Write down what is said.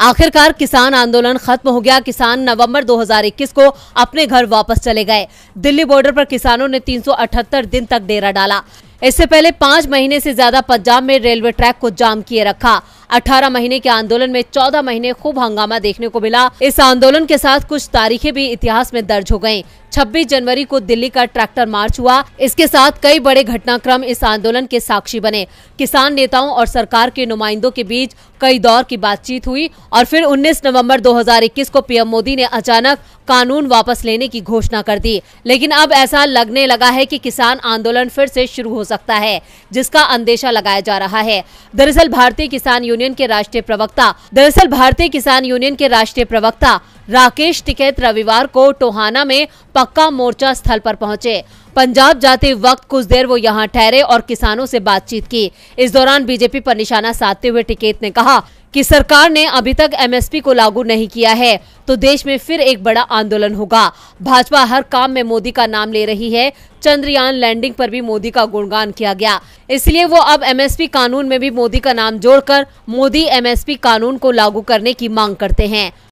आखिरकार किसान आंदोलन खत्म हो गया किसान नवंबर 2021 को अपने घर वापस चले गए दिल्ली बॉर्डर पर किसानों ने 378 दिन तक डेरा डाला इससे पहले पांच महीने से ज्यादा पंजाब में रेलवे ट्रैक को जाम किए रखा 18 महीने के आंदोलन में 14 महीने खूब हंगामा देखने को मिला इस आंदोलन के साथ कुछ तारीखें भी इतिहास में दर्ज हो गयी 26 जनवरी को दिल्ली का ट्रैक्टर मार्च हुआ इसके साथ कई बड़े घटनाक्रम इस आंदोलन के साक्षी बने किसान नेताओं और सरकार के नुमाइंदों के बीच कई दौर की बातचीत हुई और फिर 19 नवंबर 2021 को पीएम मोदी ने अचानक कानून वापस लेने की घोषणा कर दी लेकिन अब ऐसा लगने लगा है कि किसान आंदोलन फिर से शुरू हो सकता है जिसका अंदेशा लगाया जा रहा है दरअसल भारतीय किसान यूनियन के राष्ट्रीय प्रवक्ता दरअसल भारतीय किसान यूनियन के राष्ट्रीय प्रवक्ता राकेश टिकैत रविवार को टोहाना में पक्का मोर्चा स्थल पर पहुंचे पंजाब जाते वक्त कुछ देर वो यहाँ ठहरे और किसानों से बातचीत की इस दौरान बीजेपी पर निशाना साधते हुए टिकेत ने कहा कि सरकार ने अभी तक एमएसपी को लागू नहीं किया है तो देश में फिर एक बड़ा आंदोलन होगा भाजपा हर काम में मोदी का नाम ले रही है चंद्रयान लैंडिंग पर भी मोदी का गुणगान किया गया इसलिए वो अब एमएसपी कानून में भी मोदी का नाम जोड़कर मोदी एमएसपी कानून को लागू करने की मांग करते हैं